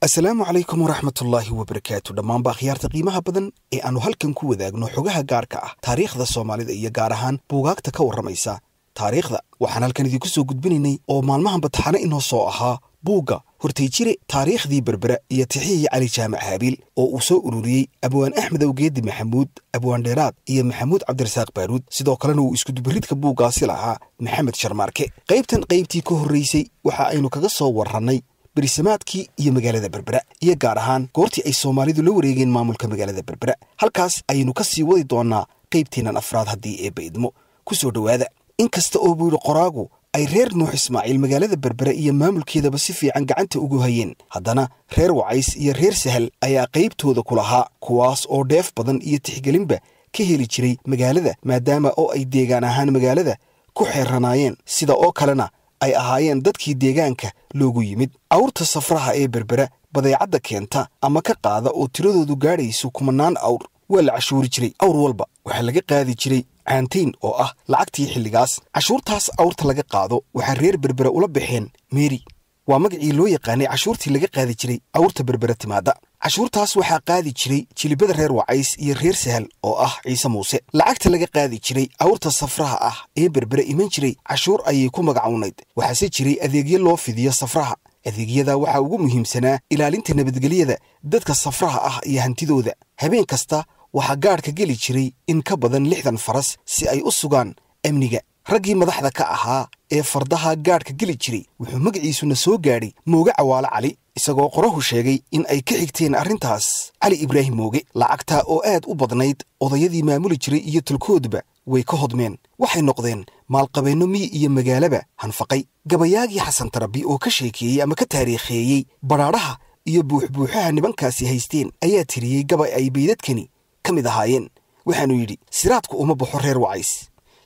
asalaamu calaykum waraxmatullaahi wabarakaatu dhammaanba akhyaarta qiimaha badan ee aannu halkan ku wadaagno xogaha gaarka ah taariikhda soomaalida iyo gaar ahaan buugaagta ka warramaysa taariikhda waxaan halkan idinku soo gudbinaynay oo maalmahan bataxane inoo soo ahaa buugga hortayjire taariikhdii berbera iyo tixihii cali jaamac haabiil oo uu soo ururiyey abwaan axmed awgeedi maxamuud abwaan dheeraad iyo maxamuud cabdirasaaq baaruud sidoo kalena uu iskudubaridka buuggaasi lahaa maxamed sharmaarke qaybtan qaybtii ka horraysay waxa aynu kaga soo warrannay berisamaadkii iyo magaalada berbera iyo gaar ahaan goortii ay soomaalidu la wareegeen maamulka magaalada berbera halkaas ayaynu ka sii wadi doonaa qaybteennan afraad haddii eebba idmo ku soo dhowaada in kasta oo buuri qoraagu ay reer nuux ismaaciil magaalada berbere iyo maamulkeedaba si fiican gacanta ugu hayeen haddana reer wacays iyo reer sahal ayaa qaybtooda ku lahaa kuwaas oo dheef badan iyo tixgelinba ka heli jiray magaalada maadaama oo ay deegaan ahaan magaalada ku xeeranaayeen sida oo kalena ay ahaayeen dadkii deegaanka loogu yimid awrta safraha ee berbera badeecadda keenta ama ka qaada oo tiradoodu gaadhayso kumanaan awr waa la cashuuri jiray awr walba waxaa laga qaadi jiray caantayn oo ah lacagtii xilligaas cashuurtaas awrta laga qaado waxaa reer berbera ula baxeen meri waa magacii loo yaqaanay cashuurtii laga qaadi jiray awrta berbera timaada cashuurtaas waxaa qaadi jiray jilibada reer wacays iyo reer sahal oo ah ciise muuse lacagta laga qaadi jiray awrta safraha ah ee berbere iman jiray cashuur ayay ku magacownayd waxaase jiray adeegyo loo fidiyo safraha adeegyada waxaa ugu muhiimsanaa ilaalinta nabadgelyada dadka safraha ah iyo hantidooda habeen kasta waxaa gaadhka geli jiray in ka badan lixdan faras si ay u sugaan amniga raggii madaxda ka ahaa ee fardaha gaadhka geli jiray wuxuu magiciisuna soo gaadhay mooge cawaale cali isagoo qorahu sheegay in ay ka xigteen arrintaas cali ibraahim mooge lacagta oo aad u badnayd odayadii maamuli jiray iyo tulkoodba way ka hodmeen waxay noqdeen maalqabeenno miyi iyo magaalaba hanfaqay gabayaagii xasan tarabi oo ka sheekeeyey ama ka taariikheeyey badhaadhaha iyo buuxbuuxaha nibankaasi haysteen ayaa tiriyey gabay ay baydadkani ka mid ahaayeen waxaanu yidhi siraadku uma baxo reer wacays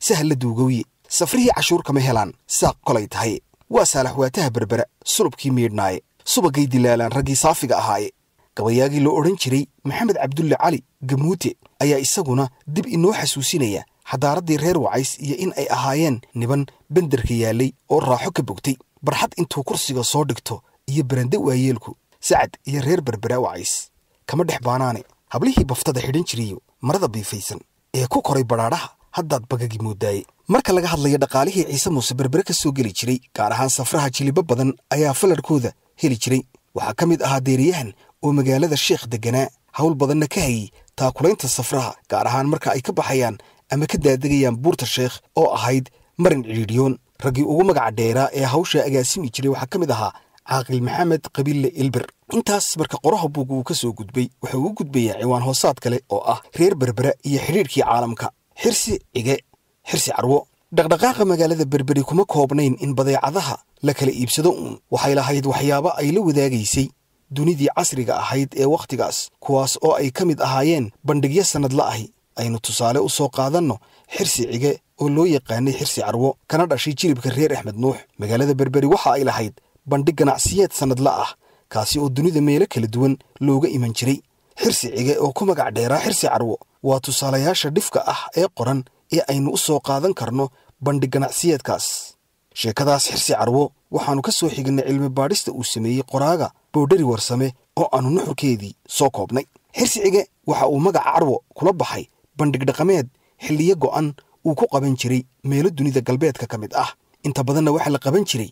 sahla duugowiye safrihii cashuur kama helaan saaq kolay tahay waa saalax waataha berbere sulubkii miidhnaaye subagay dilaalaan raggii saafiga ahaaye gabayaagii loo odhan jiray maxamed cabdulle cali gamuute ayaa isaguna dib inoo xasuusinaya xadaaraddii reer wacays iyo in ay ahaayeen niban benderka yaallay oo raaxo ka bogtay barxad intuu kursiga soo dhigto iyo berende waayeelku sacad iyo reer berbera wacays kama dhex baanaane hablihii baftada xidhan jirayo marada biifaysan ee ku koray badhaadhaha haddaad bagagi moodaay marka laga hadlayo dhaqaalihii ciise muuse berbere ka soo geli jiray gaar ahaan safraha jilibo badan ayaa faladhkooda heli jiray waxaa ka mid ahaa deeriyahan oo magaalada sheekh degganaa howl badanna ka hayay taakulaynta safraha gaar ahaan marka ay ka baxayaan ama ka daadegayaan buurta sheekh oo ahayd marin cidhiidhiyoon raggii ugu magaca dheeraa ee hawsha agaasimi jiray waxaa ka mid ahaa caaqil maxamed qabiille ilber intaas marka qoraha buug uu ka soo gudbay wuxuu u gudbayaa ciwaan hoosaad kale oo ah reer berbera iyo xidhiidhkii caalamka xirsi cige xirsi carwo dhaqdhaqaaqa magaalada berberi kuma koobnayn in badeecadaha la kala iibsado uun waxay lahayd waxyaaba ay la wadaagaysay dunidii casriga ahayd ee wakhtigaas kuwaas oo ay ka mid ahaayeen bandhigyo sannad la'ahi aynu tusaale u soo qaadanno xirsi cige oo loo yaqaanay xirsi carwo kana dhashay jilibka reer axmed nuux magaalada berberi waxa ay lahayd bandhig ganacsiyeed sannad ah kaasi oo dunida meelo kala duwan looga iman jiray xirsi cige oo ku magac dheeraa xirsi carwo waa tusaalayaasha dhifka ah ee qoran ee aynu u soo qaadan karno bandhig ganacsiyeedkaas sheekadaas xirsi carwo waxaannu ka soo xignay cilmi baadhista uu sameeyey qoraaga boodhari warsame oo aannu nuxurkeedii soo koobnay xirsi cige waxa uu magaca carwo kula baxay bandhig dhaqameed xilliyo go'an uu ku qaban jiray meelo dunida galbeedka ka mid ah inta badanna waxaa la qaban jiray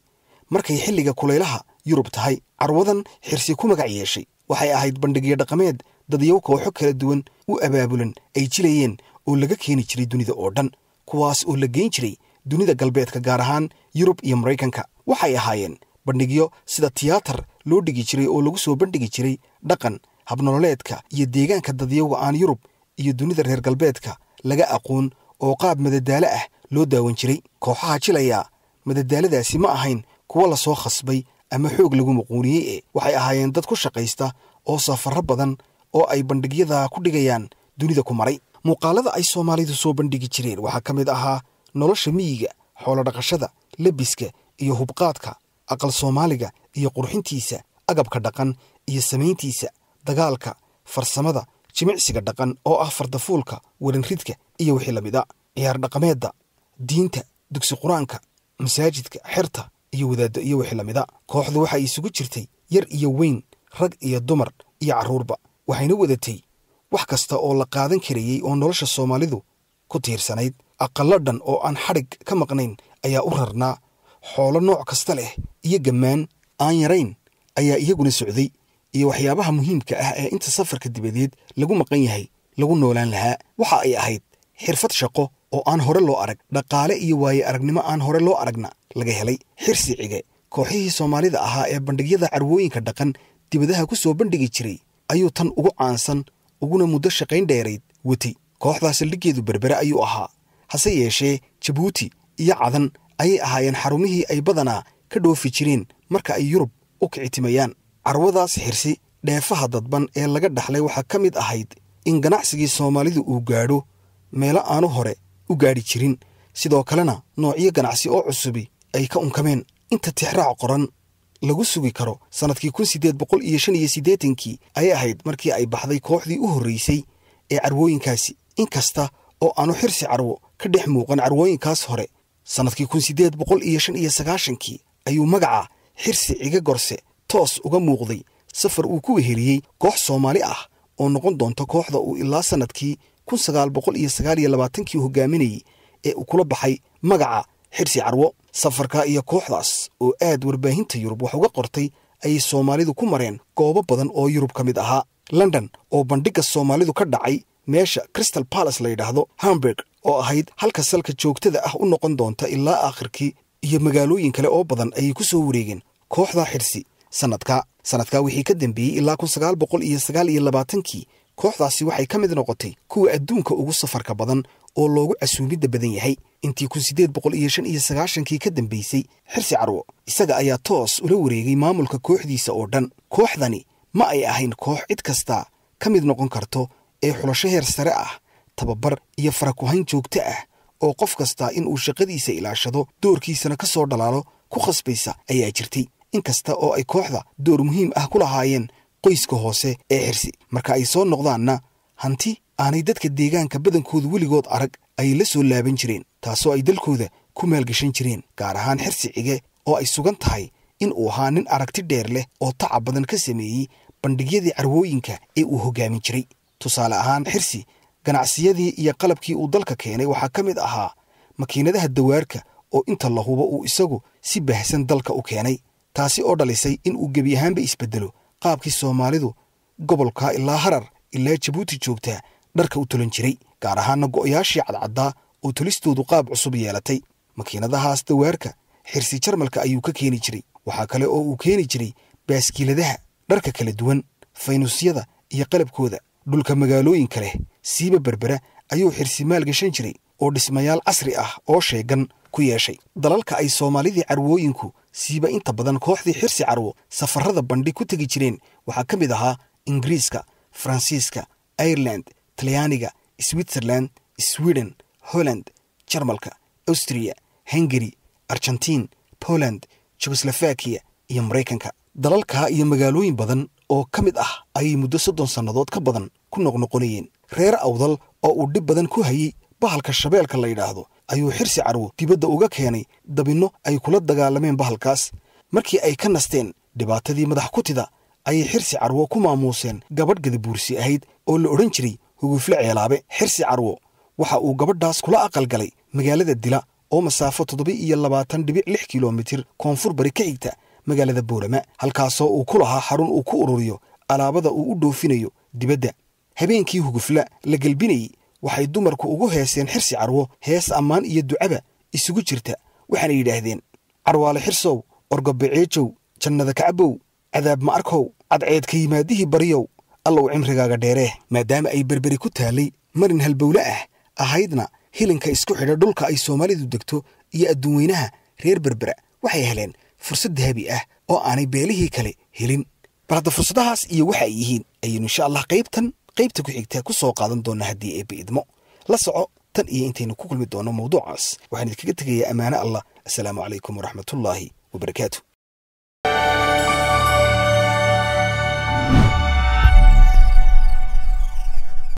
markay xilliga kulaylaha yurub tahay carwadan xirsi ku magac yeeshay waxay ahayd bandhigyo dhaqameed dadyo kooxo kala duwan u abaabulan ay jilayeen oo laga keeni jiray dunida oo dhan kuwaas oo la geyn jiray dunida galbeedka gaar ahaan yurub iyo maraykanka waxay ahaayeen bandhigyo sida tiyaatar loo dhigi jiray oo lagu soo bandhigi jiray dhaqan habnololeedka iyo deegaanka dadyaga aan yurub iyo dunida reer galbeedka laga aqoon oo qaab madadaalo ah loo daawan jiray kooxaha jilayaa madadaaladaasi ma ahayn kuwo lasoo khasbay ama xoog lagu muquuniyey e waxay ahaayeen dad ku shaqaysta oo safaro badan oo ay bandhigyada ku dhigayaan dunida ku maray muuqaalada ay soomaalidu soo bandhigi jireen waxaa ka mid ahaa nolosha miyiga xoolo dhaqashada lebiska iyo hubqaadka aqal soomaaliga iyo qurxintiisa agabka dhaqan iyo samayntiisa dagaalka farsamada jimicsiga dhaqan oo ah fardafuulka warinridka iyo wixii la mid a ah. ciyaar dhaqameedda diinta dugsi qur-aanka masaajidka xerta iyo wadaaddo iyo wixii lamida kooxdu waxay isugu jirtay yar iyo weyn rag iyo dumar iyo carruurba waxayna wadatay wax kasta oo la qaadan karayey oo nolosha soomaalidu ku tiirsanayd aqallo dhan oo aan xadhig ka maqnayn ayaa u rarnaa xoolo nooc kasta leh iyo gammaan aan yarayn ayaa iyaguna socday iyo waxyaabaha muhiimka ah ee inta safarka dibadeed lagu maqan yahay lagu noolaan lahaa waxa ay ahayd xirfad shaqo oo aan hore loo arag dhaqaale iyo waaye aragnimo aan hore loo aragna laga helay xirsi cige kooxihii soomaalida ahaa ee bandhigyada carwooyinka dhaqan dibadaha ku soo bandhigi jiray ayuu tan ugu caansan uguna muddo shaqayn dheerayd watay kooxdaa saldhiggeedu berbere ayuu ahaa hase yeeshee jabuuti iyo cadan ayay ahaayeen xarumihii ay badanaa ka dhoofi jireen marka ay yurub u kicitimayaan carwadaas xirsi dheefaha dadban ee laga dhaxlay waxaa ka mid ahayd in ganacsigii soomaalidu uu gaadho meelo aanu hore u gaadi jirin sidoo kalena noocyo ganacsi oo cusubi ay ka unkameen inta tixraac qoran lagu sugi karo sannadkii kun siddeed boqol iyo shan iyo siddeetankii ayay ahayd markii ay baxday kooxdii u horraysay ee carwooyinkaasi inkasta oo aanu xirsi carwo ka dhex muuqan carwooyinkaas hore sannadkii kun siddeed boqol iyo shan iyo sagaashankii ayuu magaca xirsi ciga gorse toos uga muuqday safar uu ku weheliyey koox soomaali ah oo noqon doonta kooxda uu ilaa sannadkii kun sagaal labaatankii hogaaminayey ee uu kula baxay magaca xirsi carwo safarka iyo kooxdaas oo aad warbaahinta yurub wax uga qortay ayay soomaalidu ku mareen goobo badan oo yurub ka mid ahaa london oo bandhigga soomaalidu ka dhacay meesha crystal balace la yidhaahdo hamburg oo ahayd halka salka joogtada ah u noqon doonta ilaa aakhirkii iyo magaalooyin kale oo badan ayay ku soo wareegeen kooxda xirsi sannadka sanadkaa wixii ka dambeeyey ilaa kun sagaal boqol iyo sagaal iyo labaatankii kooxdaasi waxay ka mid noqotay kuwa adduunka ugu safarka badan oo loogu casuumidda badan yahay intii kun siddeed boqol iyo shan iyo sagaashankii ka dambaysay xirsi carwo isaga ayaa toos ula wareegay maamulka kooxdiisa oo dhan kooxdani ma ay ahayn koox cid kasta ka mid noqon karto ee xulasho heer sare ah tababar iyo farakuhayn joogto ah oo qof kasta in uu shaqadiisa ilaashado doorkiisana ka soo dhalaalo ku khasbaysa ayaa jirtay inkasta oo ay kooxda door muhiim ah ku lahaayeen qoyska hoose ee xirsi marka ay soo noqdaanna hanti aanay dadka deegaanka badankooda weligood arag ay la soo laaban jireen taasoo ay dalkooda ku maalgashan jireen gaar ahaan xirsi cige oo ay sugan tahay in uu ahaa nin aragti dheer leh oo taca badan ka sameeyey bandhigyadii carwooyinka ee uu hoggaamin jiray tusaale ahaan xirsi ganacsiyadii iyo qalabkii uu dalka keenay waxaa ka mid ahaa makiinadaha dawaarka oo inta la hubo uu isagu si baahsan dalka u keenay taasi oo dhalisay in uu gebi ahaanba isbeddelo qaabkii soomaalidu gobolka ilaa harar ilaa jabuuti joogtaa dharka u tulan jiray gaar ahaana go'yaashii cadcaddaa oo tulistoodu qaab cusub yeelatay makiinadahaas dawaarka xirsi jarmalka ayuu ka keeni jiray waxaa kale oo uu keeni jiray baaskiiladaha dharka kala duwan faynuusyada iyo qalabkooda dhulka magaalooyinka leh siiba berbera ayuu xirsi maal gashan jiray oo dhismayaal casri ah oo sheegan ku yeeshay dalalka ay soomaalidii carwooyinku siiba inta badan kooxdii xirsi carwo safarada bandhig ku tegi jireen waxaa ka mid ahaa ingiriiska faransiiska ireland talyaaniga switzerland sweden holland jarmalka austriya hungari argentiin poland jugoslovakiya iyo maraykanka dalalka iyo magaalooyin badan oo ka mid ah ayay muddo soddon sannadood ka badan ku noqnoqonayeen reer awdal oo uu dhib badan ku hayay bahalka shabeelka la yidhaahdo ayuu xirsi carwo dibadda uga keenay dabinno ay kula dagaalameen bahalkaas markii ay ka nasteen dhibaatadii madax kutida ayay xirsi carwo ku maamuuseen gabadh gadabuursi ahayd oo la odhan jiray hugufle ceelaabe xirsi carwo waxa uu gabadhaas kula aqalgalay magaalada dila oo masaafo toddoba iyo labaatan dhibic lix kilomitir koonfur bari ka xigta magaalada boorama halkaasoo uu ku lahaa xarun uu ku ururiyo alaabada uu u dhoofinayo dibadda habeenkii hugufla la gelbinayey waxay dumarku ugu heeseen xirsi carwo hees ammaan iyo ducaba isugu jirta waxaana yidhaahdeen carwaale xirsow orgobiciijow jannada kacabow cadaab ma arkow cadceedka yimaadihii baryow allow cimrigaaga dheereeh maadaama ay berberi ku taallay marin halbowle ah ahaydna hilinka isku xidha dhulka ay soomaalidu degto iyo adduunweynaha reer berbera waxay heleen fursad dahabi ah oo aanay beelihii kale helin bal fursadahaas iyo waxa ay yihiin ayaynu insha allah qaybtan qaybta ku xigta ku soo qaadan doona haddii eebba idmo la soco tan iyo intaynu ku kulmi doono mawduucaas waxaan idinkaga tegayaa ammaane allah asalaamu calaykum waraxmatullaahi wabarakaatu